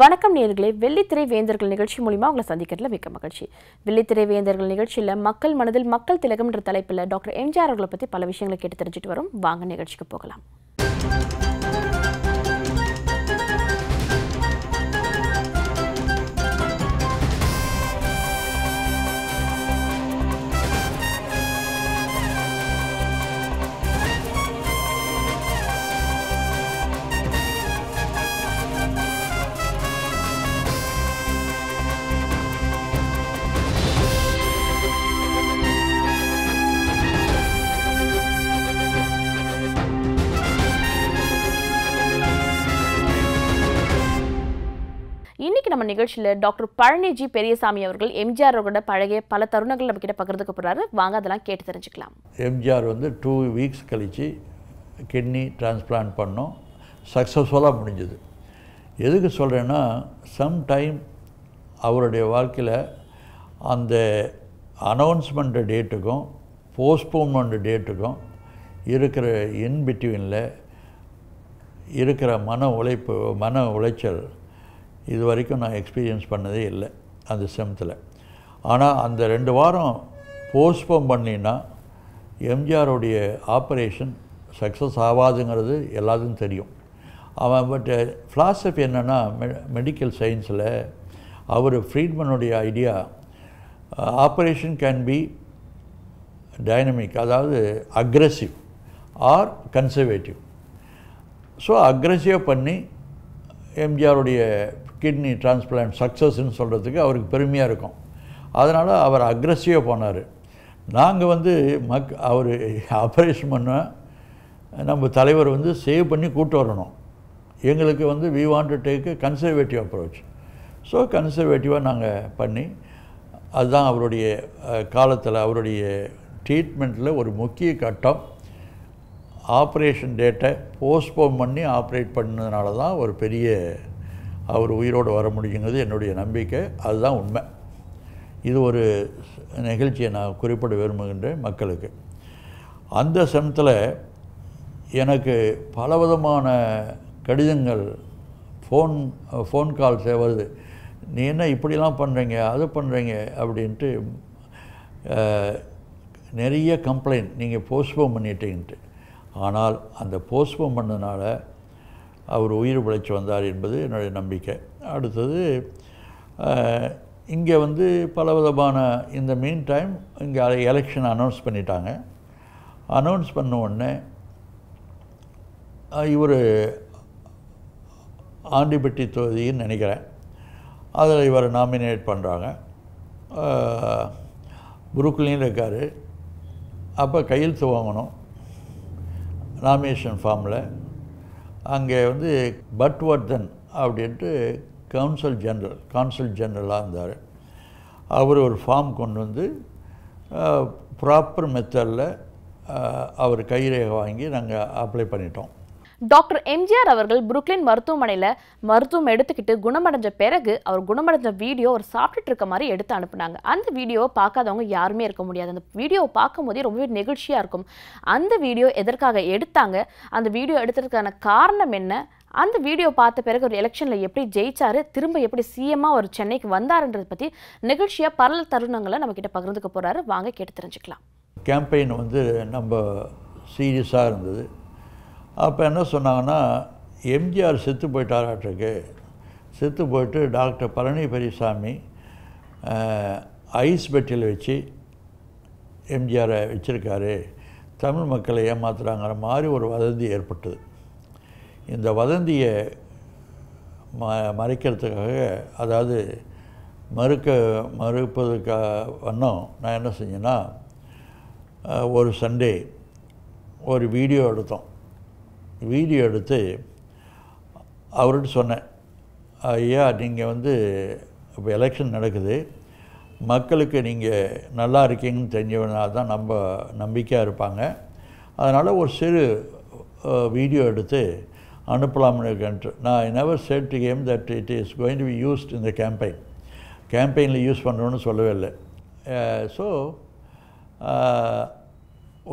வணக்கம் நேர்களே வெள்ளித்திரை வேந்தர்கள் நிகழ்ச்சி மூலிமா உங்களை சந்திக்கிறதுல மிக்க மகிழ்ச்சி வெள்ளித்திரை வேந்தர்கள் நிகழ்ச்சியில் மக்கள் மனதில் மக்கள் திலகம்ன்ற தலைப்பில் டாக்டர் எம்ஜிஆர் அவர்களை பற்றி பல விஷயங்களை கேட்டு தெரிஞ்சுட்டு வரும் வாங்க நிகழ்ச்சிக்கு போகலாம் நம்ம நிகழ்ச்சியில் டாக்டர் பழனிஜி பெரியசாமி அவர்கள் எம்ஜிஆர் அவர்களோட பழகிய பல தருணங்கள் நம்ம கிட்ட பகிர்ந்துக்க போகிறாரு வாங்க அதெல்லாம் கேட்டு தெரிஞ்சுக்கலாம் எம்ஜிஆர் வந்து டூ வீக்ஸ் கழித்து கிட்னி டிரான்ஸ்பிளான்ட் பண்ணோம் சக்ஸஸ்ஃபுல்லாக முடிஞ்சது எதுக்கு சொல்கிறேன்னா சம்டைம் அவருடைய வாழ்க்கையில் அந்த அனௌன்ஸ்மெண்ட் டேட்டுக்கும் போஸ்ட்போன்மெண்ட் டேட்டுக்கும் இருக்கிற இன்பிட்வீனில் இருக்கிற மன உழைப்பு மன உளைச்சல் இது வரைக்கும் நான் எக்ஸ்பீரியன்ஸ் பண்ணதே இல்லை அந்த செம்த்தில் ஆனால் அந்த ரெண்டு வாரம் போஸ்ட்போன் பண்ணினா எம்ஜிஆருடைய ஆப்ரேஷன் சக்ஸஸ் ஆகாதுங்கிறது எல்லாத்துக்கும் தெரியும் அவன் பட் ஃபிலாசபி என்னென்னா மெ மெடிக்கல் சயின்ஸில் அவர் ஃப்ரீட்மனுடைய idea operation can be dynamic அதாவது அக்ரெசிவ் ஆர் கன்சர்வேட்டிவ் ஸோ அக்ரெசிவாக பண்ணி எம்ஜிஆருடைய கிட்னி டிரான்ஸ்பிளான்ட் சக்ஸஸ்ன்னு சொல்கிறதுக்கு அவருக்கு பெருமையாக இருக்கும் அதனால் அவர் அக்ரஸிவாக போனார் நாங்கள் வந்து மக் அவர் ஆப்ரேஷன் பண்ண நம்ம தலைவர் வந்து சேவ் பண்ணி கூட்டு வரணும் எங்களுக்கு வந்து we want to take conservative approach so கன்சர்வேட்டிவாக நாங்கள் பண்ணி அதுதான் அவருடைய காலத்தில் அவருடைய ட்ரீட்மெண்ட்டில் ஒரு முக்கிய கட்டம் ஆப்ரேஷன் டேட்டை போஸ்ட்போன் பண்ணி ஆப்ரேட் பண்ணதுனால தான் ஒரு பெரிய அவர் உயிரோடு வர முடியுங்கிறது என்னுடைய நம்பிக்கை அதுதான் உண்மை இது ஒரு நிகழ்ச்சியை நான் குறிப்பிட விரும்புகின்றேன் மக்களுக்கு அந்த சமயத்தில் எனக்கு பலவிதமான கடிதங்கள் ஃபோன் ஃபோன் கால் வருது நீ என்ன இப்படிலாம் பண்ணுறீங்க அது பண்ணுறீங்க அப்படின்ட்டு நிறைய கம்ப்ளைண்ட் நீங்கள் போஸ்ட்போன் பண்ணிட்டீங்கன்ட்டு ஆனால் அந்த போஸ்ட்போன் பண்ணதுனால அவர் உயிர் பிழைச்சி வந்தார் என்பது என்னுடைய நம்பிக்கை அடுத்தது இங்கே வந்து பல விதமான இந்த மீன் டைம் இங்கே எலெக்ஷன் அனௌன்ஸ் பண்ணிட்டாங்க அனௌன்ஸ் பண்ண உடனே இவர் ஆண்டிப்பட்டி தொகுதின்னு நினைக்கிறேன் அதில் இவரை நாமினேட் பண்ணுறாங்க புருக்லின்னு இருக்கார் அப்போ கையெழுத்து வாங்கணும் நாமினேஷன் ஃபார்மில் அங்கே வந்து பட்வர்தன் அப்படின்ட்டு கவுன்சல் ஜெனரல் கவுன்சில் ஜெனரலாக இருந்தார் அவர் ஒரு ஃபார்ம் கொண்டு வந்து ப்ராப்பர் மெத்தடில் அவர் கைரேகை வாங்கி நாங்கள் அப்ளை பண்ணிட்டோம் டாக்டர் எம்ஜிஆர் அவர்கள் புருக்லின் மருத்துவமனையில் மருத்துவம் எடுத்துக்கிட்டு குணமடைஞ்ச பிறகு அவர் குணமடைஞ்ச வீடியோ அவர் சாப்பிட்டுட்டு இருக்க மாதிரி எடுத்து அனுப்புனாங்க அந்த வீடியோவை பார்க்காதவங்க யாருமே இருக்க முடியாது அந்த வீடியோவை பார்க்கும் போதே ரொம்பவே நெகிழ்ச்சியாக இருக்கும் அந்த வீடியோ எதற்காக எடுத்தாங்க அந்த வீடியோ எடுத்ததுக்கான காரணம் என்ன அந்த வீடியோ பார்த்த பிறகு ஒரு எலெக்ஷனில் எப்படி ஜெயிச்சாரு திரும்ப எப்படி சிஎம்மாக ஒரு சென்னைக்கு வந்தாருன்றதை பற்றி நிகழ்ச்சியாக பரல தருணங்களை நம்ம கிட்டே பகிர்ந்துக்க போகிறாரு வாங்க கேட்டு தெரிஞ்சுக்கலாம் கேம்பெயின் வந்து நம்ம சீரியஸாக இருந்தது அப்போ என்ன சொன்னாங்கன்னா எம்ஜிஆர் செத்து போயிட்டாராட்டுக்கு செத்து போயிட்டு டாக்டர் பழனி பெரியசாமி ஐஸ் பெட்டியில் வச்சு எம்ஜிஆரை வச்சுருக்காரு தமிழ் மக்களை ஏமாத்துகிறாங்கிற மாதிரி ஒரு வதந்தி ஏற்பட்டது இந்த வதந்தியை ம மறைக்கிறதுக்காக அதாவது மறுக்க மறுப்பதுக்காக வண்ணம் நான் என்ன செஞ்சேன்னா ஒரு சண்டே ஒரு வீடியோ எடுத்தோம் வீடியோ எடுத்து அவர்கிட்ட சொன்னேன் ஐயா நீங்கள் வந்து இப்போ எலெக்ஷன் நடக்குது மக்களுக்கு நீங்கள் நல்லா இருக்கீங்கன்னு தெரிஞ்சவனால் தான் நம்ம நம்பிக்கையாக இருப்பாங்க அதனால் ஒரு சிறு வீடியோ எடுத்து அனுப்பலாம்னு இருக்கேன்ட்டு நான் never said came that it is going to be used இந்த கேம்பெயின் கேம்பெயினில் யூஸ் பண்ணணும்னு சொல்லவே இல்லை ஸோ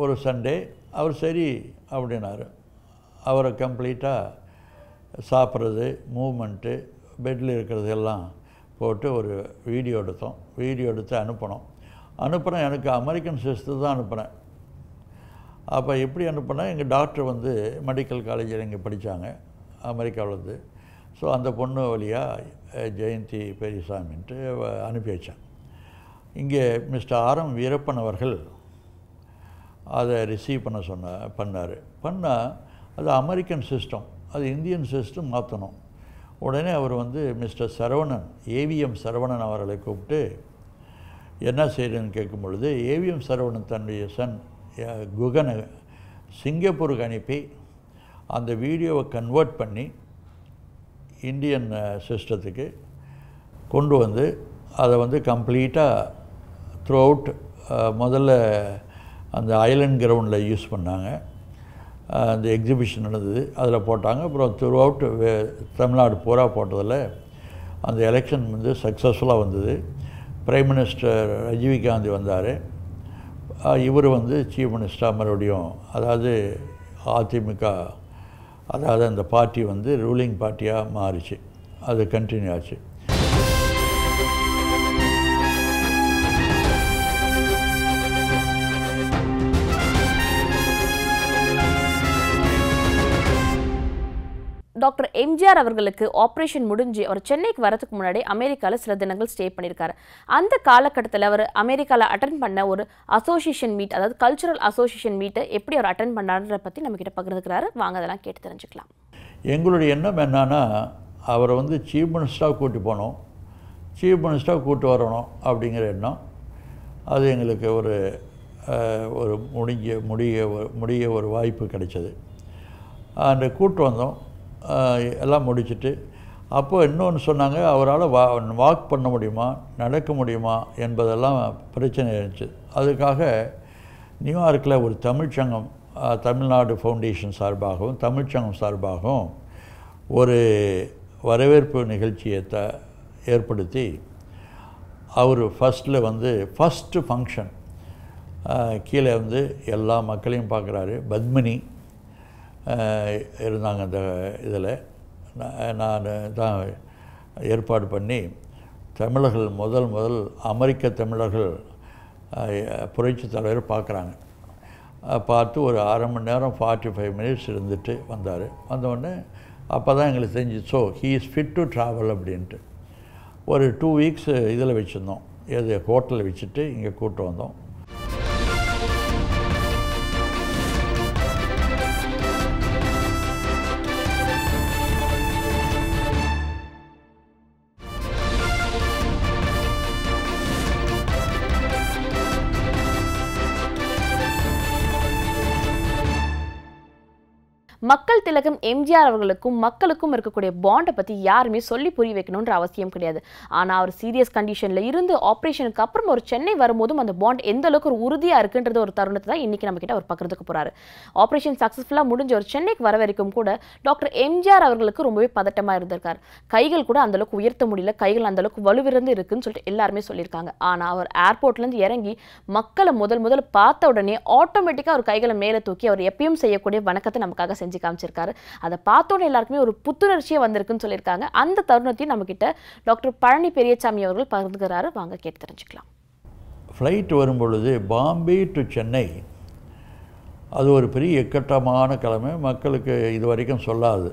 ஒரு சண்டே அவர் சரி அப்படின்னாரு அவரை கம்ப்ளீட்டாக சாப்பிட்றது மூமெண்ட்டு பெட்டில் இருக்கிறது எல்லாம் போட்டு ஒரு வீடியோ எடுத்தோம் வீடியோ எடுத்து அனுப்பினோம் அனுப்புகிறேன் எனக்கு அமெரிக்கன் சிஸ்டர் தான் அனுப்புகிறேன் அப்போ எப்படி அனுப்புனா எங்கள் டாக்டர் வந்து மெடிக்கல் காலேஜில் இங்கே படித்தாங்க அமெரிக்காவிலேருந்து ஸோ அந்த பொண்ணு வழியாக ஜெயந்தி பெரியசாமின்ட்டு அனுப்பி வச்சேன் இங்கே மிஸ்டர் எம் வீரப்பன் அவர்கள் அதை ரிசீவ் பண்ண சொன்ன பண்ணார் பண்ணால் அது அமெரிக்கன் சிஸ்டம் அது இந்தியன் சிஸ்டம் மாற்றணும் உடனே அவர் வந்து மிஸ்டர் சரவணன் ஏவிஎம் சரவணன் அவர்களை கூப்பிட்டு என்ன செய்கிறதுன்னு கேட்கும் பொழுது ஏவிஎம் சரவணன் தன்னுடைய சன் குகனை சிங்கப்பூருக்கு அனுப்பி அந்த வீடியோவை கன்வெர்ட் பண்ணி இந்தியன் சிஸ்டத்துக்கு கொண்டு வந்து அதை வந்து கம்ப்ளீட்டாக த்ரூ அவுட் முதல்ல அந்த ஐலண்ட் கிரவுண்டில் யூஸ் பண்ணாங்க அந்த எக்ஸிபிஷன் நடந்தது அதில் போட்டாங்க அப்புறம் த்ரூ அவுட் தமிழ்நாடு பூரா போட்டதில் அந்த எலெக்ஷன் வந்து சக்ஸஸ்ஃபுல்லாக வந்தது பிரைம் மினிஸ்டர் ரஜிவி காந்தி வந்தார் இவர் வந்து சீஃப் மினிஸ்டராக மறுபடியும் அதாவது அதிமுக அதாவது அந்த பார்ட்டி வந்து ரூலிங் பார்ட்டியாக மாறிச்சு அது கண்டினியூ ஆச்சு டாக்டர் எம்ஜிஆர் அவர்களுக்கு ஆப்ரேஷன் முடிஞ்சு அவர் சென்னைக்கு வரதுக்கு முன்னாடி அமெரிக்காவில் சில தினங்கள் ஸ்டே பண்ணியிருக்காரு அந்த காலகட்டத்தில் அவர் அமெரிக்காவில் அட்டன் பண்ண ஒரு அசோசியேஷன் மீட் அதாவது கல்ச்சுரல் அசோசியேஷன் மீட்டை எப்படி அவர் அட்டன் பண்ணார்ன்றதை பற்றி நம்மக்கிட்ட பகிர்ந்துக்கிறாரு வாங்க அதெல்லாம் கேட்டு தெரிஞ்சுக்கலாம் எங்களுடைய எண்ணம் என்னன்னா அவரை வந்து சீஃப் மினிஸ்டராக கூட்டி போனோம் சீஃப் மினிஸ்டராக கூட்டு வரணும் அப்படிங்கிற எண்ணம் அது எங்களுக்கு ஒரு ஒரு முடிய முடிய முடிய ஒரு வாய்ப்பு கிடைச்சது அந்த கூட்டு வந்தோம் எல்லாம் முடிச்சுட்டு அப்போ இன்னொன்று சொன்னாங்க அவரால் வா வாக் பண்ண முடியுமா நடக்க முடியுமா என்பதெல்லாம் பிரச்சனை இருந்துச்சு அதுக்காக நியூயார்க்கில் ஒரு தமிழ்ச்சங்கம் தமிழ்நாடு ஃபவுண்டேஷன் சார்பாகவும் தமிழ்ச்சங்கம் சார்பாகவும் ஒரு வரவேற்பு நிகழ்ச்சியை த ஏற்படுத்தி அவர் ஃபஸ்ட்டில் வந்து ஃபஸ்ட்டு ஃபங்க்ஷன் கீழே வந்து எல்லா மக்களையும் பார்க்குறாரு பத்மினி இருந்தாங்க அந்த இதில் நான் தான் ஏற்பாடு பண்ணி தமிழர்கள் முதல் முதல் அமெரிக்க தமிழர்கள் புரட்சி தலைவர் பார்க்குறாங்க பார்த்து ஒரு அரை மணி நேரம் ஃபார்ட்டி ஃபைவ் மினிட்ஸ் இருந்துட்டு வந்தார் வந்தவுடனே அப்போ தான் எங்களுக்கு தெரிஞ்சு so he is fit to travel அப்படின்ட்டு ஒரு டூ வீக்ஸ் இதில் வச்சுருந்தோம் எது ஹோட்டலில் வச்சுட்டு இங்கே கூப்பிட்டு வந்தோம் திலகம் எம்ஜிஆர் அவர்களுக்கும் மக்களுக்கும் இருக்கக்கூடிய பாண்டை பற்றி யாருமே சொல்லி புரிய வைக்கணுன்ற அவசியம் கிடையாது ஆனால் அவர் சீரியஸ் கண்டிஷனில் இருந்து ஆப்ரேஷனுக்கு அப்புறம் ஒரு சென்னை வரும்போதும் அந்த பாண்ட் எந்த அளவுக்கு ஒரு உறுதியாக இருக்குன்றது ஒரு தருணத்தை தான் இன்றைக்கி நம்மக்கிட்ட அவர் பக்கத்துக்கு போகிறாரு ஆப்ரேஷன் சக்ஸஸ்ஃபுல்லாக முடிஞ்ச ஒரு சென்னைக்கு வர வரைக்கும் கூட டாக்டர் எம்ஜிஆர் அவர்களுக்கு ரொம்பவே பதட்டமாக இருந்திருக்கார் கைகள் கூட அந்தளவுக்கு உயர்த்த முடியல கைகள் அந்தளவுக்கு வலுவிருந்து இருக்குன்னு சொல்லிட்டு எல்லாருமே சொல்லியிருக்காங்க ஆனால் அவர் ஏர்போர்ட்லேருந்து இறங்கி மக்களை முதல் முதல் பார்த்த உடனே ஆட்டோமேட்டிக்காக அவர் கைகளை மேலே தூக்கி அவர் எப்பயும் செய்யக்கூடிய வணக்கத்தை நமக்காக செஞ்சு காமிச்சிருக்காரு சொல்லியிருக்காரு அதை பார்த்தோன்னே எல்லாருக்குமே ஒரு புத்துணர்ச்சியாக வந்திருக்குன்னு சொல்லியிருக்காங்க அந்த தருணத்தையும் நம்மக்கிட்ட டாக்டர் பழனி பெரியசாமி அவர்கள் பகிர்ந்துக்கிறாரு வாங்க கேட்டு தெரிஞ்சுக்கலாம் ஃப்ளைட் வரும்பொழுது பாம்பே டு சென்னை அது ஒரு பெரிய இக்கட்டமான கிழமை மக்களுக்கு இது வரைக்கும் சொல்லாது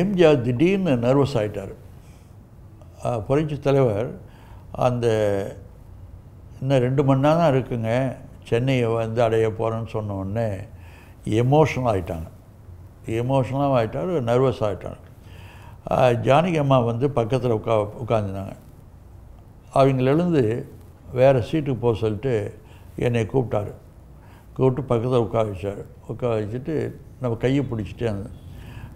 எம்ஜிஆர் திடீர்னு நர்வஸ் ஆகிட்டார் புரட்சி தலைவர் அந்த இன்னும் ரெண்டு மணி நேரம் தான் இருக்குங்க சென்னையை வந்து அடைய போகிறேன்னு சொன்ன எமோஷனல் ஆகிட்டாங்க எமோஷனலாகவும் ஆகிட்டார் நர்வஸ் ஆகிட்டாங்க ஜானகி அம்மா வந்து பக்கத்தில் உட்கா உட்காந்துருந்தாங்க அவங்களேருந்து வேறு சீட்டுக்கு போக சொல்லிட்டு என்னை கூப்பிட்டாரு கூப்பிட்டு பக்கத்தில் உட்கா வச்சார் உட்கார வச்சுட்டு நம்ம கையை பிடிச்சிட்டே இருந்தேன்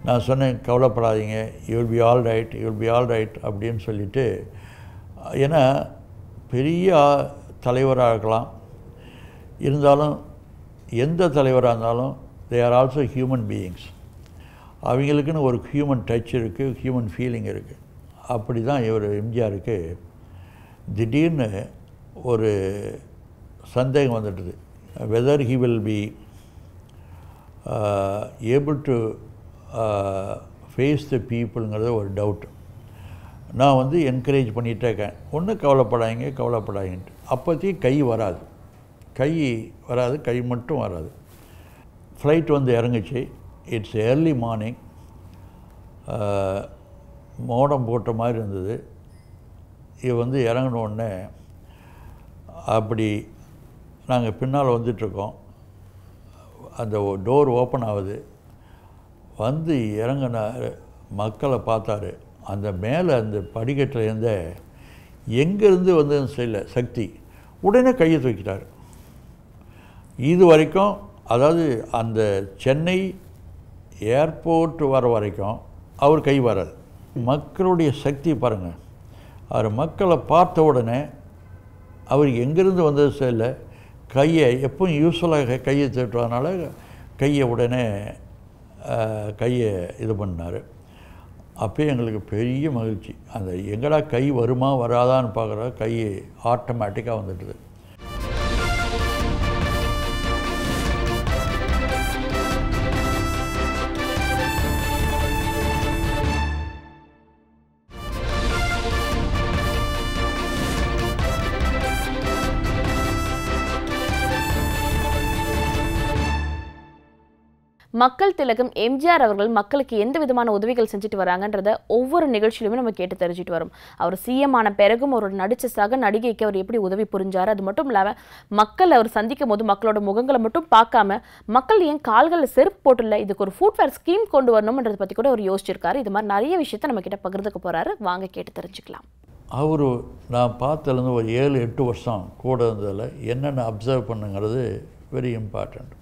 நான் சொன்னேன் கவலைப்படாதீங்க you'll be all right you'll be all right அப்படின்னு சொல்லிவிட்டு ஏன்னா பெரிய தலைவராக இருக்கலாம் இருந்தாலும் எந்த தலைவராக இருந்தாலும் they are also human beings அவங்களுக்குன்னு ஒரு ஹியூமன் டச் இருக்குது ஹியூமன் ஃபீலிங் இருக்குது அப்படி தான் இவர் எம்ஜிஆருக்கு திடீர்னு ஒரு சந்தேகம் வந்துட்டுது whether he will be able to face the பீப்புளுங்கிறது ஒரு டவுட் நான் வந்து என்கரேஜ் பண்ணிகிட்டே இருக்கேன் ஒன்றும் கவலைப்படாதீங்க கவலைப்படாங்கன்ட்டு அப்போத்தையும் கை வராது கை வராது கை மட்டும் வராது ஃப்ளைட் வந்து இறங்குச்சு இட்ஸ் ஏர்லி மார்னிங் மோடம் போட்ட மாதிரி இருந்தது இது வந்து இறங்கினோடனே அப்படி நாங்கள் பின்னால் வந்துட்டுருக்கோம் அந்த டோர் ஓப்பன் ஆகுது வந்து இறங்கின மக்களை பார்த்தாரு அந்த மேலே அந்த படிக்கட்டில் இருந்த எங்கேருந்து வந்ததுன்னு தெரியல சக்தி உடனே கையை தூக்கிட்டார் இது வரைக்கும் அதாவது அந்த சென்னை ஏர்போர்ட் வர வரைக்கும் அவர் கை வராது மக்களுடைய சக்தி பாருங்கள் அவர் மக்களை பார்த்த உடனே அவர் எங்கேருந்து வந்தது சரியில்ல கையை எப்பவும் யூஸ்ஃபுல்லாக கையை திட்டுவதனால கையை உடனே கையை இது பண்ணார் அப்போ எங்களுக்கு பெரிய மகிழ்ச்சி அந்த எங்கடா கை வருமா வராதான்னு பார்க்குற கை ஆட்டோமேட்டிக்காக வந்துட்டுது மக்கள் திலகம் எம்ஜிஆர் அவர்கள் மக்களுக்கு எந்த விதமான உதவிகள் செஞ்சுட்டு வராங்கன்றத ஒவ்வொரு நிகழ்ச்சியிலுமே நம்ம கேட்டு தெரிஞ்சுட்டு வரும் அவர் சிஎம் ஆன பிறகும் அவரோட நடிச்ச சக நடிகைக்கு அவர் எப்படி உதவி புரிஞ்சார் அது மட்டும் இல்லாமல் மக்கள் அவர் சந்திக்கும் போது மக்களோட முகங்களை மட்டும் பார்க்காம மக்கள் ஏன் கால்களில் செருப்பு போட்டுல இதுக்கு ஒரு ஃபுட்வேர் ஸ்கீம் கொண்டு வரணும்ன்றத பற்றி கூட அவர் யோசிச்சிருக்காரு இது மாதிரி நிறைய விஷயத்த நம்ம கிட்ட பகிர்ந்துக்க போகிறாரு வாங்க கேட்டு தெரிஞ்சுக்கலாம் அவர் நான் பார்த்துலேருந்து ஒரு ஏழு எட்டு வருஷம் கூட இருந்ததில் என்னென்ன அப்சர்வ் பண்ணுங்கிறது வெரி இம்பார்ட்டண்ட்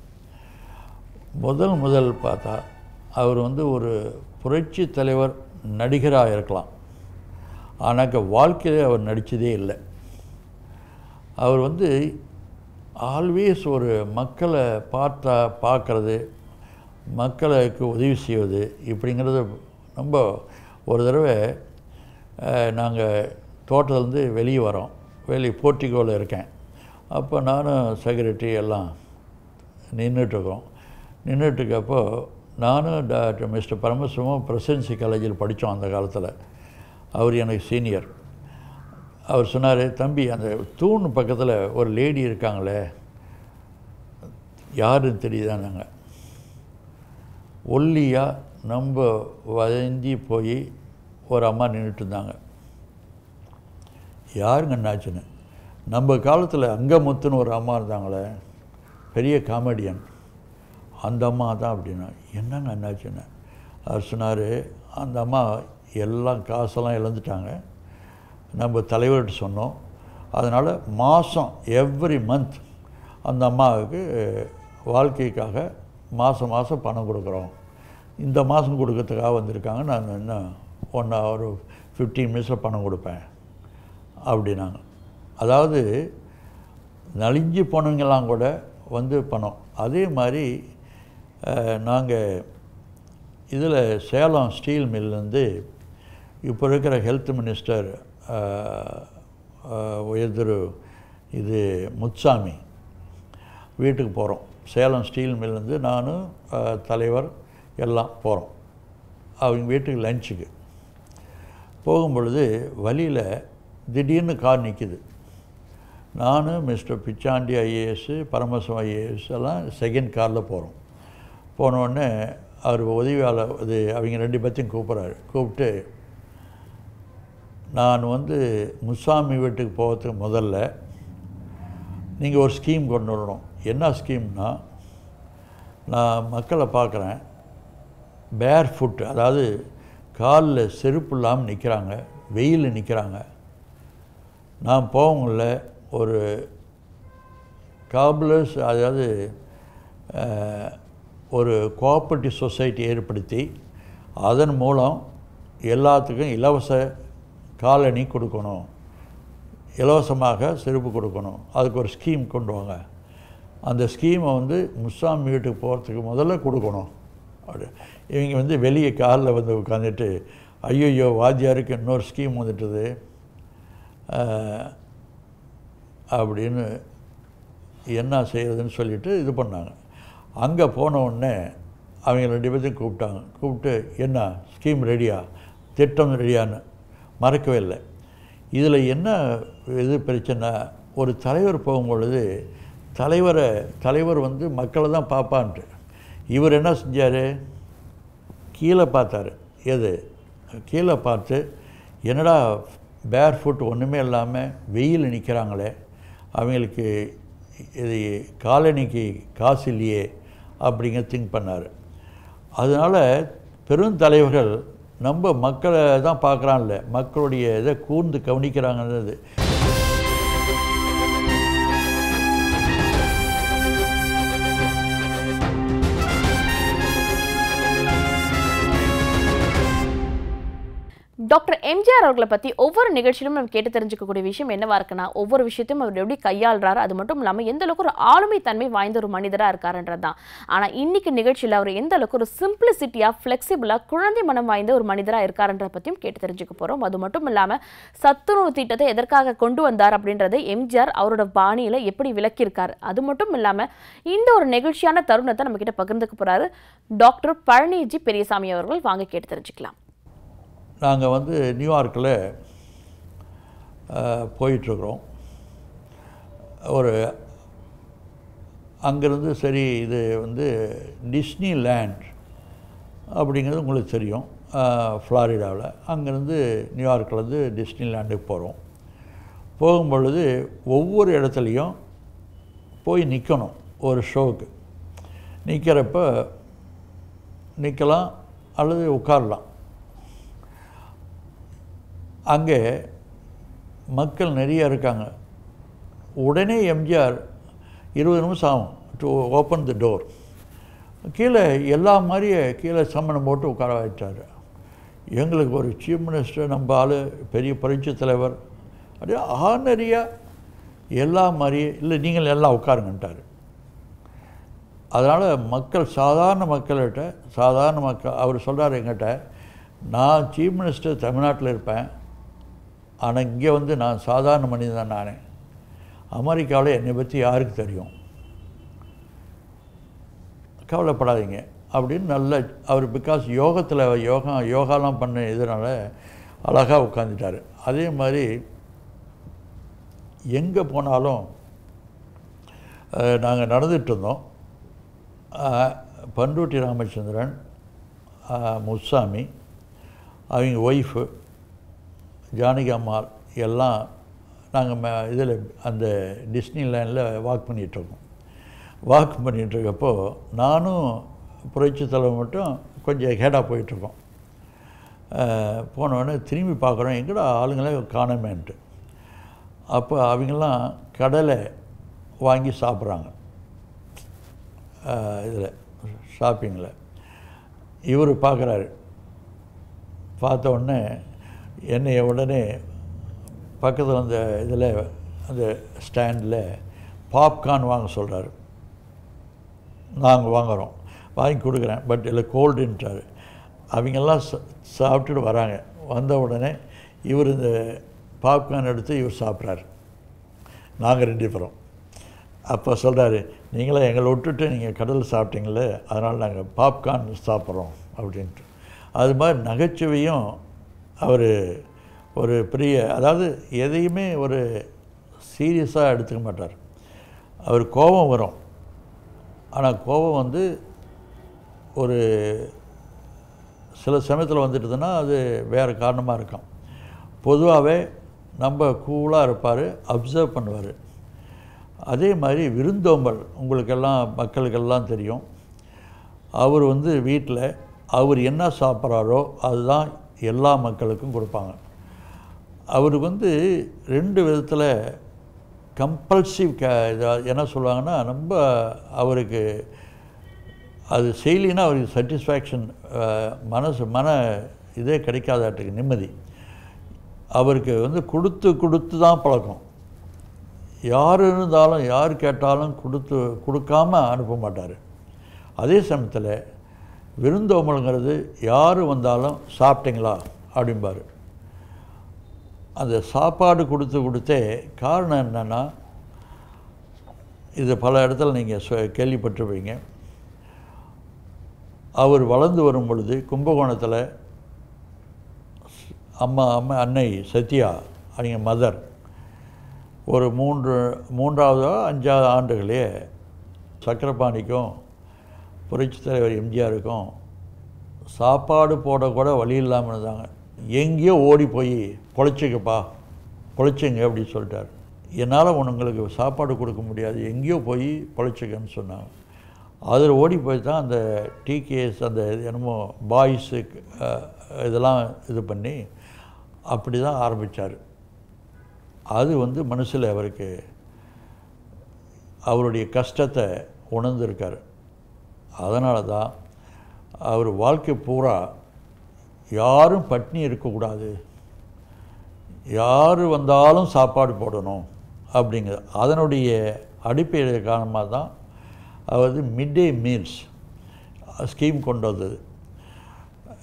முதல் முதல் பார்த்தா அவர் வந்து ஒரு புரட்சி தலைவர் நடிகராக இருக்கலாம் ஆனாக்க வாழ்க்கையிலே அவர் நடித்ததே இல்லை அவர் வந்து ஆல்வேஸ் ஒரு மக்களை பார்த்தா பார்க்குறது மக்களுக்கு உதவி செய்வது இப்படிங்கிறது ரொம்ப ஒரு தடவை நாங்கள் தோட்டத்துலேருந்து வெளியே வரோம் வெளியே போர்ட்டிகோவில் இருக்கேன் அப்போ நானும் செக்ரட்டரி எல்லாம் நின்றுட்டுருக்கோம் நின்றுட்டுக்கப்போ நானும் டாக்டர் மிஸ்டர் பரமசிவம் பிரசன்சி காலேஜில் படித்தோம் அந்த காலத்தில் அவர் எனக்கு சீனியர் அவர் சொன்னார் தம்பி அந்த தூண் பக்கத்தில் ஒரு லேடி இருக்காங்களே யாருன்னு தெரியுதானாங்க ஒல்லியாக நம்ம வதந்தி போய் ஒரு அம்மா நின்றுட்டு இருந்தாங்க யாருங்க என்னாச்சுன்னு நம்ம காலத்தில் அங்கமுத்துன்னு ஒரு அம்மா இருந்தாங்களே பெரிய காமெடியன் அந்த அம்மா தான் அப்படின்னா என்னங்க என்னாச்சுன்னு அவர் சொன்னார் அந்த அம்மா எல்லாம் காசெல்லாம் இழந்துட்டாங்க நம்ம தலைவர்கிட்ட சொன்னோம் அதனால் மாதம் எவ்ரி மந்த் அந்த அம்மாவுக்கு வாழ்க்கைக்காக மாதம் மாதம் பணம் கொடுக்குறோம் இந்த மாதம் கொடுக்கறதுக்காக வந்திருக்காங்க நான் இன்னும் ஒன் ஹவர் ஃபிஃப்டீன் மினிட்ஸில் பணம் கொடுப்பேன் அப்படின்னாங்க அதாவது நலிஞ்சு போனவங்கெல்லாம் கூட வந்து பணம் அதே மாதிரி நாங்கள் இதில் சேலம் ஸ்டீல் மில்லேருந்து இப்போ இருக்கிற ஹெல்த் மினிஸ்டர் உயர்திரு இது முத்சாமி வீட்டுக்கு போகிறோம் சேலம் ஸ்டீல் மில்லேருந்து நானும் தலைவர் எல்லாம் போகிறோம் அவங்க வீட்டுக்கு லஞ்சுக்கு போகும்பொழுது வழியில் திடீர்னு கார் நிற்கிது நான் mister Pichandi IAS Paramasivam IAS எல்லாம் செகண்ட் காரில் போகிறோம் போனோடனே அவர் உதவியாளர் இது அவங்க ரெண்டு பேர்த்தையும் கூப்பிட்றாரு கூப்பிட்டு நான் வந்து முசாமி வீட்டுக்கு போகிறதுக்கு முதல்ல நீங்கள் ஒரு ஸ்கீம் கொண்டு வரணும் என்ன ஸ்கீம்னா நான் மக்களை பார்க்குறேன் பேர் ஃபுட் அதாவது காலில் செருப்பு இல்லாமல் நிற்கிறாங்க வெயில் நிற்கிறாங்க நான் போவங்கள ஒரு காபுலர்ஸ் அதாவது ஒரு கோஆப்ரேட்டிவ் சொசைட்டி ஏற்படுத்தி அதன் மூலம் எல்லாத்துக்கும் இலவச காலனி கொடுக்கணும் இலவசமாக செருப்பு கொடுக்கணும் அதுக்கு ஒரு ஸ்கீம் கொண்டு வாங்க அந்த ஸ்கீமை வந்து முஸ்ஸாம் வீட்டுக்கு போகிறதுக்கு முதல்ல கொடுக்கணும் அப்படி இவங்க வந்து வெளியே காலில் வந்து உட்காந்துட்டு ஐயோயோ வாத்தியாருக்கு இன்னொரு ஸ்கீம் வந்துட்டுது அப்படின்னு என்ன செய்கிறதுன்னு சொல்லிவிட்டு இது பண்ணாங்க அங்கே போனவுடனே அவங்க ரெண்டு பேர்த்தையும் கூப்பிட்டாங்க கூப்பிட்டு என்ன ஸ்கீம் ரெடியா திட்டம் ரெடியான்னு மறக்கவே இல்லை இதில் என்ன இது பிரச்சனை ஒரு தலைவர் போகும்பொழுது தலைவரை தலைவர் வந்து மக்களை தான் பார்ப்பான்ட்டு இவர் என்ன செஞ்சார் கீழே பார்த்தார் எது கீழே பார்த்து என்னடா பேர் ஃபுட் ஒன்றுமே இல்லாமல் வெயில் நிற்கிறாங்களே அவங்களுக்கு இது காலனிக்கு காசு இல்லையே அப்படிங்க திங்க் பண்ணார் அதனால் பெருந்தலைவர்கள் நம்ம மக்களை தான் பார்க்குறான்ல மக்களுடைய இதை கூர்ந்து கவனிக்கிறாங்கன்றது டாக்டர் எம்ஜிஆர் அவர்களை பற்றி ஒவ்வொரு நிகழ்ச்சியிலும் நம்ம கேட்டு தெரிஞ்சுக்கக்கூடிய விஷயம் என்னவா இருக்குன்னா ஒவ்வொரு விஷயத்தையும் அவர் எப்படி கையாளுறாரு அது மட்டும் இல்லாமல் எந்த அளவுக்கு ஒரு ஆளுமை தன்மை வாய்ந்த ஒரு மனிதராக இருக்காருன்றது தான் ஆனால் இன்னைக்கு நிகழ்ச்சியில் அவர் எந்த அளவுக்கு ஒரு சிம்பிளிசிட்டியாக ஃப்ளெக்சிபிளாக குழந்தை மனம் வாய்ந்த ஒரு மனிதராக இருக்காருன்றத பற்றியும் கேட்டு தெரிஞ்சுக்க போகிறோம் அது மட்டும் இல்லாமல் சத்துணவு திட்டத்தை எதற்காக கொண்டு வந்தார் அப்படின்றத எம்ஜிஆர் அவரோட பாணியில் எப்படி விளக்கியிருக்காரு அது மட்டும் இல்லாமல் இந்த ஒரு நிகழ்ச்சியான தருணத்தை நம்மக்கிட்ட பகிர்ந்துக்க போகிறாரு டாக்டர் பழனிஜி பெரியசாமி அவர்கள் வாங்க கேட்டு தெரிஞ்சுக்கலாம் நாங்கள் வந்து நியூயார்க்கில் போயிட்டுருக்குறோம் ஒரு அங்கேருந்து சரி இது வந்து டிஸ்னி லேண்ட் அப்படிங்கிறது உங்களுக்கு தெரியும் ஃப்ளாரிடாவில் அங்கேருந்து நியூயார்க்லேருந்து டிஸ்னி லேண்டுக்கு போகிறோம் போகும்பொழுது ஒவ்வொரு இடத்துலையும் போய் நிற்கணும் ஒரு ஷோவுக்கு நிற்கிறப்ப நிற்கலாம் அல்லது உட்காரலாம் அங்கே மக்கள் நிறையா இருக்காங்க உடனே எம்ஜிஆர் இருபது நிமிஷம் ஆகும் டு ஓப்பன் த டோர் கீழே எல்லா மாதிரியே கீழே சம்மணம் போட்டு உட்கார வச்சார் எங்களுக்கு ஒரு சீஃப் மினிஸ்டர் நம்ம ஆள் பெரிய புரட்சி தலைவர் அப்படியே ஆனரியாக எல்லா மாதிரியே இல்லை நீங்கள் எல்லாம் உட்காருங்கன்ட்டார் அதனால் மக்கள் சாதாரண மக்கள்கிட்ட சாதாரண மக்கள் அவர் சொல்கிறார் எங்கிட்ட நான் சீஃப் மினிஸ்டர் தமிழ்நாட்டில் இருப்பேன் ஆனால் இங்கே வந்து நான் சாதாரண மனிதன் நானே அமெரிக்காவில் என்னை பற்றி யாருக்கு தெரியும் கவலைப்படாதீங்க அப்படின்னு நல்ல அவர் பிகாஸ் யோகத்தில் யோகா யோகாலாம் பண்ண இதனால் அழகாக உட்காந்துட்டார் அதே மாதிரி எங்கே போனாலும் நாங்கள் நடந்துகிட்ருந்தோம் பண்ருட்டி ராமச்சந்திரன் முசாமி அவங்க ஒய்ஃபு ஜானகி அம்மாள் எல்லாம் நாங்கள் ம இதில் அந்த டிஸ்னி லேண்டில் வாக் பண்ணிகிட்ருக்கோம் வாக் பண்ணிகிட்ருக்கப்போ நானும் புரட்சி தலைவர் மட்டும் கொஞ்சம் ஹேடாக போயிட்டுருக்கோம் போனோடனே திரும்பி பார்க்குறோம் எங்கடா ஆளுங்களே காணமேன்ட்டு அப்போ அவங்களாம் கடலை வாங்கி சாப்பிட்றாங்க இதில் ஷாப்பிங்கில் இவர் பார்க்குறாரு பார்த்த உடனே என்னை உடனே பக்கத்தில் அந்த இதில் அந்த ஸ்டாண்டில் பாப்கார்ன் வாங்க சொல்கிறாரு நாங்கள் வாங்குகிறோம் வாங்கி கொடுக்குறேன் பட் இல்லை கோல்டுன்றார் அவங்கெல்லாம் சாப்பிட்டுட்டு வராங்க வந்த உடனே இவர் இந்த பாப்கார்ன் எடுத்து இவர் சாப்பிட்றாரு நாங்கள் ரெண்டு பேரும் அப்போ சொல்கிறாரு நீங்களே எங்களை விட்டுட்டு நீங்கள் கடலில் சாப்பிட்டீங்களே அதனால் நாங்கள் பாப்கார்ன் சாப்பிட்றோம் அப்படின்ட்டு அது மாதிரி நகைச்சுவையும் அவர் ஒரு பெரிய அதாவது எதையுமே ஒரு சீரியஸாக எடுத்துக்க மாட்டார் அவர் கோபம் வரும் ஆனால் கோபம் வந்து ஒரு சில சமயத்தில் வந்துட்டுதுன்னா அது வேறு காரணமாக இருக்கும் பொதுவாகவே நம்ம கூலாக இருப்பார் அப்சர்வ் பண்ணுவார் அதே மாதிரி விருந்தோம்பல் உங்களுக்கெல்லாம் மக்களுக்கெல்லாம் தெரியும் அவர் வந்து வீட்டில் அவர் என்ன சாப்பிட்றாரோ அதுதான் எல்லா மக்களுக்கும் கொடுப்பாங்க அவர் வந்து ரெண்டு விதத்தில் கம்பல்சிவ் க என்ன சொல்லுவாங்கன்னா ரொம்ப அவருக்கு அது செய்யலின்னா அவருக்கு சட்டிஸ்ஃபேக்ஷன் மனசு மன இதே கிடைக்காதாட்டுக்கு நிம்மதி அவருக்கு வந்து கொடுத்து கொடுத்து தான் பழக்கம் யார் இருந்தாலும் யார் கேட்டாலும் கொடுத்து கொடுக்காமல் அனுப்ப மாட்டார் அதே சமயத்தில் விருந்தோம்பலுங்கிறது யார் வந்தாலும் சாப்பிட்டீங்களா அப்படிம்பாரு அந்த சாப்பாடு கொடுத்து கொடுத்தே காரணம் என்னென்னா இது பல இடத்துல நீங்கள் கேள்விப்பட்டிருப்பீங்க அவர் வளர்ந்து வரும் பொழுது கும்பகோணத்தில் அம்மா அம்மா அன்னை சத்யா அவங்க மதர் ஒரு மூன்று மூன்றாவதோ அஞ்சாவது ஆண்டுகளே சக்கரபாணிக்கும் புரட்சி தலைவர் எம்ஜிஆருக்கும் சாப்பாடு போடக்கூட வழி இல்லாமல் இருந்தாங்க எங்கேயோ ஓடி போய் குழைச்சிக்கப்பா குழைச்சிங்க அப்படின்னு சொல்லிட்டார் என்னால் உனங்களுக்கு சாப்பாடு கொடுக்க முடியாது எங்கேயோ போய் பொழைச்சிக்கன்னு சொன்னாங்க அதில் ஓடி போய் தான் அந்த டிகேஎஸ் அந்த என்னமோ பாய்ஸு இதெல்லாம் இது பண்ணி அப்படி தான் ஆரம்பித்தார் அது வந்து மனசில் அவருக்கு அவருடைய கஷ்டத்தை உணர்ந்திருக்கார் அதனால தான் அவர் வாழ்க்கை பூரா யாரும் பட்னி இருக்கக்கூடாது யார் வந்தாலும் சாப்பாடு போடணும் அப்படிங்கிறது அதனுடைய அடிப்படை காரணமாக தான் அவர் மிட் டே மீல்ஸ் ஸ்கீம் கொண்டு வந்தது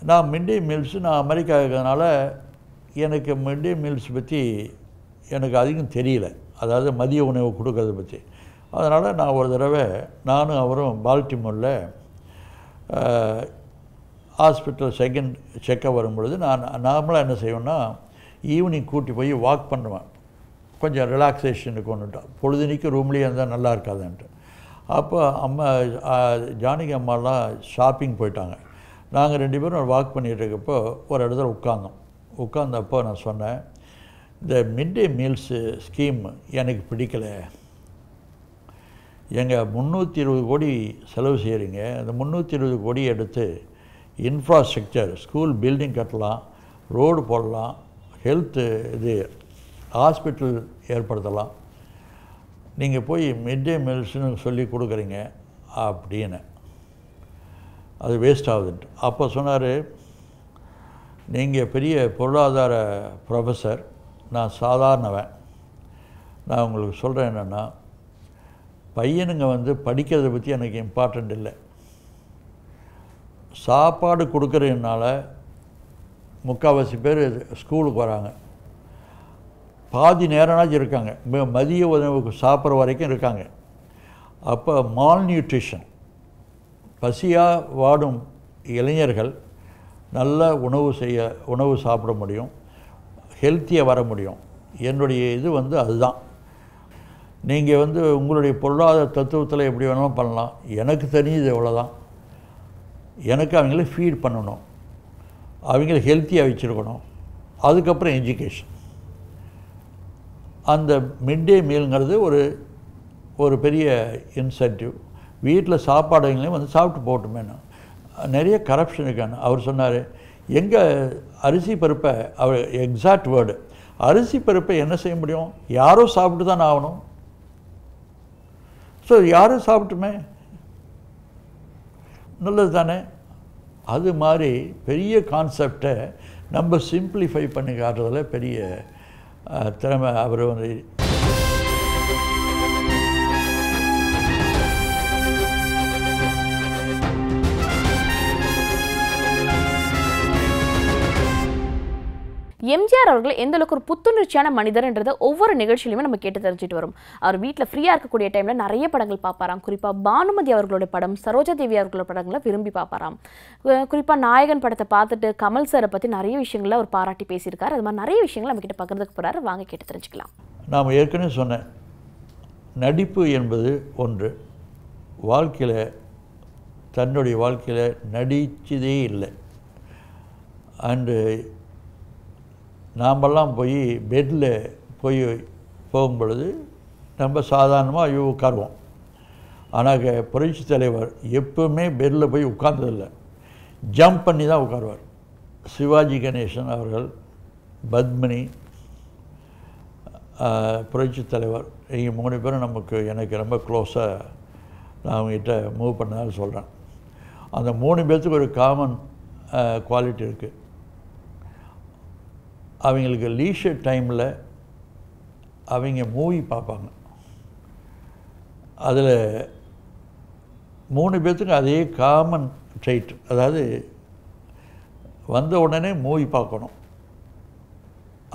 நான் மிட் டே மீல்ஸு நான் அமெரிக்கா இருக்கிறதுனால எனக்கு மிட் டே மீல்ஸ் பற்றி எனக்கு அதிகம் தெரியல அதாவது மதிய உணவு கொடுக்கறத பற்றி அதனால் நான் ஒரு தடவை நானும் அவரும் பால்டிமோரில் ஹாஸ்பிட்டல் செகண்ட் செக்கப் வரும்பொழுது நான் நார்மலாக என்ன செய்வேன்னா ஈவினிங் கூட்டி போய் வாக் பண்ணுவேன் கொஞ்சம் ரிலாக்ஸேஷனுக்கு ஒன்றுட்டான் பொழுதுனிக்கு ரூம்லேயே இருந்தால் நல்லா இருக்காதுன்ட்டு அப்போ அம்மா ஜானகி அம்மாலாம் ஷாப்பிங் போயிட்டாங்க நாங்கள் ரெண்டு பேரும் வாக் பண்ணிகிட்டு இருக்கப்போ ஒரு இடத்துல உட்காந்தோம் உட்காந்தப்போ நான் சொன்னேன் இந்த மிட் டே மீல்ஸு ஸ்கீம் எனக்கு பிடிக்கலை எங்கள் முந்நூற்றி இருபது கோடி செலவு செய்கிறீங்க அந்த முந்நூற்றி இருபது கோடி எடுத்து இன்ஃப்ராஸ்ட்ரக்சர் ஸ்கூல் பில்டிங் கட்டலாம் ரோடு போடலாம் ஹெல்த்து இது ஹாஸ்பிட்டல் ஏற்படுத்தலாம் நீங்கள் போய் மிட் டே மீல்ஸ்னு சொல்லி கொடுக்குறீங்க அப்படின்னு அது வேஸ்ட் ஆகுதுன்ட்டு அப்போ சொன்னார் நீங்கள் பெரிய பொருளாதார ப்ரொஃபஸர் நான் சாதாரணவன் நான் உங்களுக்கு சொல்கிறேன் என்னென்னா பையனுங்க வந்து படிக்கிறத பற்றி எனக்கு இம்பார்ட்டண்ட் இல்லை சாப்பாடு கொடுக்குறதுனால முக்கால்வாசி பேர் ஸ்கூலுக்கு வராங்க பாதி நேரம்னாச்சும் இருக்காங்க மதிய உணவுக்கு சாப்பிட்ற வரைக்கும் இருக்காங்க அப்போ மால் நியூட்ரிஷன் பசியாக வாடும் இளைஞர்கள் நல்ல உணவு செய்ய உணவு சாப்பிட முடியும் ஹெல்த்தியாக வர முடியும் என்னுடைய இது வந்து அதுதான் நீங்கள் வந்து உங்களுடைய பொருளாதார தத்துவத்தில் எப்படி வேணாலும் பண்ணலாம் எனக்கு தெரிஞ்சது எவ்வளோதான் எனக்கு அவங்கள ஃபீட் பண்ணணும் அவங்கள ஹெல்த்தியாக வச்சுருக்கணும் அதுக்கப்புறம் எஜுகேஷன் அந்த மிட்டே மீல்ங்கிறது ஒரு ஒரு பெரிய இன்சென்டிவ் வீட்டில் சாப்பாடுங்களையும் வந்து சாப்பிட்டு போட்டுமேனு நிறைய கரப்ஷன் இருக்கான்னு அவர் சொன்னார் எங்கள் அரிசி பருப்பை அவர் எக்ஸாக்ட் வேர்டு அரிசி பருப்பை என்ன செய்ய முடியும் யாரோ சாப்பிட்டு தான் ஆகணும் ஸோ யாரும் சாப்பிட்டுமே நல்லது தானே அது மாதிரி பெரிய கான்செப்டை நம்ம சிம்பிளிஃபை பண்ணி காட்டுறதில் பெரிய திறமை அவர் வந்து எம்ஜிஆர் அவர்கள் எந்த அளவுக்கு ஒரு புத்துணர்ச்சியான மனிதர்ன்றது ஒவ்வொரு நிகழ்ச்சியிலுமே நம்ம கேட்டு தெரிஞ்சுட்டு வரும் அவர் வீட்டில் ஃப்ரீயாக இருக்கக்கூடிய டைமில் நிறைய படங்கள் பார்ப்பாராம் குறிப்பாக பானுமதி அவர்களோட படம் சரோஜா தேவி அவர்களோட படங்களை விரும்பி பார்ப்பாராம் குறிப்பாக நாயகன் படத்தை பார்த்துட்டு கமல் சாரை பற்றி நிறைய விஷயங்களை அவர் பாராட்டி பேசியிருக்காரு அது மாதிரி நிறைய விஷயங்கள் நம்ம கிட்ட பகிர்ந்துக்கு போகிறாரு வாங்க கேட்டு தெரிஞ்சுக்கலாம் நாம் ஏற்கனவே சொன்னேன் நடிப்பு என்பது ஒன்று வாழ்க்கையில் தன்னுடைய வாழ்க்கையில் நடித்ததே இல்லை அண்டு நாம்லாம் போய் பெட்டில் போய் போகும்பொழுது நம்ம சாதாரணமாக ஐயோ உட்காருவோம் ஆனால் புரட்சி தலைவர் எப்பவுமே பெட்டில் போய் உட்கார்ந்ததில்லை ஜம்ப் பண்ணி தான் உட்காருவார் சிவாஜி கணேசன் அவர்கள் பத்மினி புரட்சி தலைவர் இங்கே மூணு பேரும் நமக்கு எனக்கு ரொம்ப க்ளோஸாக நான் அவங்ககிட்ட மூவ் பண்ணதால் சொல்கிறேன் அந்த மூணு பேர்த்துக்கு ஒரு காமன் குவாலிட்டி இருக்குது அவங்களுக்கு லீஷர் டைமில் அவங்க மூவி பார்ப்பாங்க அதில் மூணு பேர்த்துக்கும் அதே காமன் ட்ரைட் அதாவது வந்த உடனே மூவி பார்க்கணும்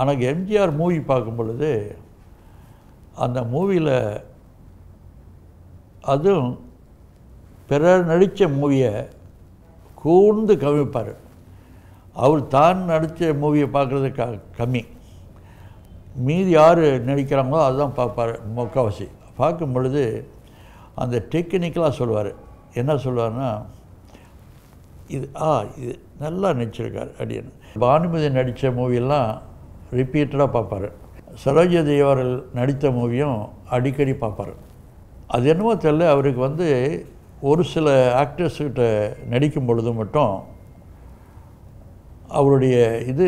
ஆனால் எம்ஜிஆர் மூவி பார்க்கும் பொழுது அந்த மூவியில் அதுவும் பிறர் நடித்த மூவியை கூர்ந்து கவனிப்பார் அவர் தான் நடித்த மூவியை பார்க்குறது க கம்மி மீதி யார் நடிக்கிறாங்களோ அதுதான் பார்ப்பார் முக்கால்வாசி பார்க்கும் பொழுது அந்த டெக்னிக்கலாக சொல்லுவார் என்ன சொல்லுவார்னா இது ஆ இது நல்லா நடிச்சிருக்கார் அப்படின்னு பானுமதி நடித்த மூவியெல்லாம் ரிப்பீட்டடாக பார்ப்பார் சரோஜதேவி அவர்கள் நடித்த மூவியும் அடிக்கடி பார்ப்பார் அது என்னவோ தெரியல அவருக்கு வந்து ஒரு சில ஆக்டர்ஸ்கிட்ட நடிக்கும் பொழுது மட்டும் அவருடைய இது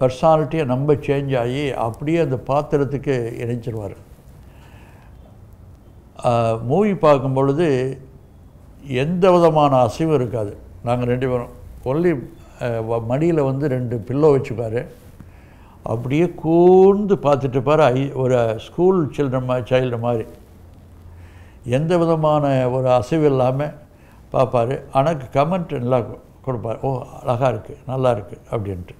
பர்சனாலிட்டியை நம்ம சேஞ்ச் ஆகி அப்படியே அந்த பாத்திரத்துக்கு இணைஞ்சிருவார் மூவி பார்க்கும் பொழுது எந்த விதமான அசைவும் இருக்காது நாங்கள் ரெண்டு பேரும் ஒல்லி மடியில் வந்து ரெண்டு பில்லோ வச்சுப்பார் அப்படியே கூர்ந்து பார்த்துட்டு ஐ ஒரு ஸ்கூல் சில்ட்ரன் மா சைல்டு மாதிரி எந்த விதமான ஒரு அசைவு இல்லாமல் பார்ப்பார் ஆனால் கமெண்ட் நல்லாயிருக்கும் கொடுப்பார் ஓ அழகாக இருக்குது நல்லா இருக்குது அப்படின்ட்டு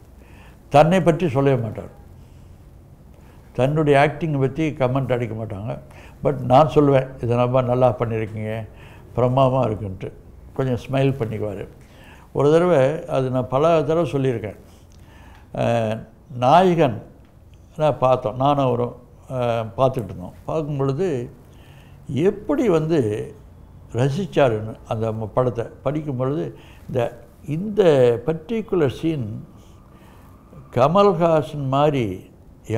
தன்னை பற்றி சொல்லவே மாட்டார் தன்னுடைய ஆக்டிங்கை பற்றி கமெண்ட் அடிக்க மாட்டாங்க பட் நான் சொல்லுவேன் இதை நம்ம நல்லா பண்ணியிருக்கீங்க பிரமாதமாக இருக்குன்ட்டு கொஞ்சம் ஸ்மைல் பண்ணிக்குவார் ஒரு தடவை அது நான் பல தடவை சொல்லியிருக்கேன் நாயகன் நான் பார்த்தோம் நானும் ஒரு பார்த்துட்டு இருந்தோம் பார்க்கும் பொழுது எப்படி வந்து ரசித்தாருன்னு அந்த படத்தை படிக்கும் பொழுது இந்த இந்த பர்டிகுலர் சீன் கமல்ஹாசன் மாதிரி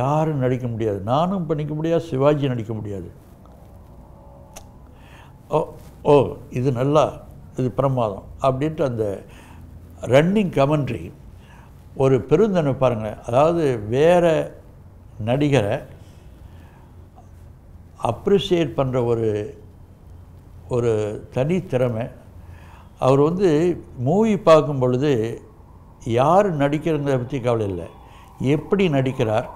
யாரும் நடிக்க முடியாது நானும் பண்ணிக்க முடியாது சிவாஜி நடிக்க முடியாது ஓ ஓ இது நல்லா இது பிரமாதம் அப்படின்ட்டு அந்த ரன்னிங் கமெண்ட்ரி ஒரு பெருந்தன்மை பாருங்களேன் அதாவது வேறு நடிகரை அப்ரிஷியேட் பண்ணுற ஒரு ஒரு தனித்திறமை அவர் வந்து மூவி பார்க்கும் பொழுது யார் நடிக்கிறங்கிறத பற்றி கவலை இல்லை எப்படி நடிக்கிறார்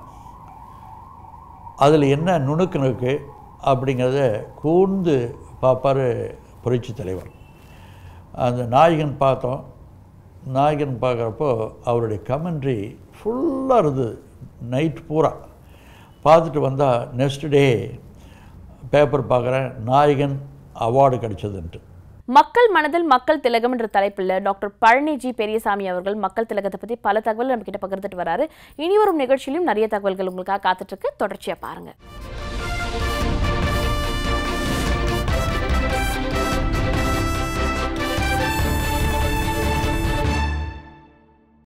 அதில் என்ன நுணுக்குனுக்கு அப்படிங்கிறத கூர்ந்து பார்ப்பார் புரட்சி தலைவர் அந்த நாயகன் பார்த்தோம் நாயகன் பார்க்குறப்போ அவருடைய கமெண்ட்ரி ஃபுல்லாக இருந்தது நைட் பூரா பார்த்துட்டு வந்தால் நெக்ஸ்ட் டே பேப்பர் பார்க்குறேன் நாயகன் அவார்டு கிடைச்சதுன்ட்டு மக்கள் மனதில் மக்கள் திலகம் என்ற தலைப்பில் டாக்டர் பழனிஜி பெரியசாமி அவர்கள் மக்கள் திலகத்தை பற்றி பல தகவல் நம்ம கிட்ட பகிர்ந்துட்டு வராரு இனி வரும் நிகழ்ச்சியிலும் நிறைய தகவல்கள் உங்களுக்காக இருக்கு தொடர்ச்சியாக பாருங்கள்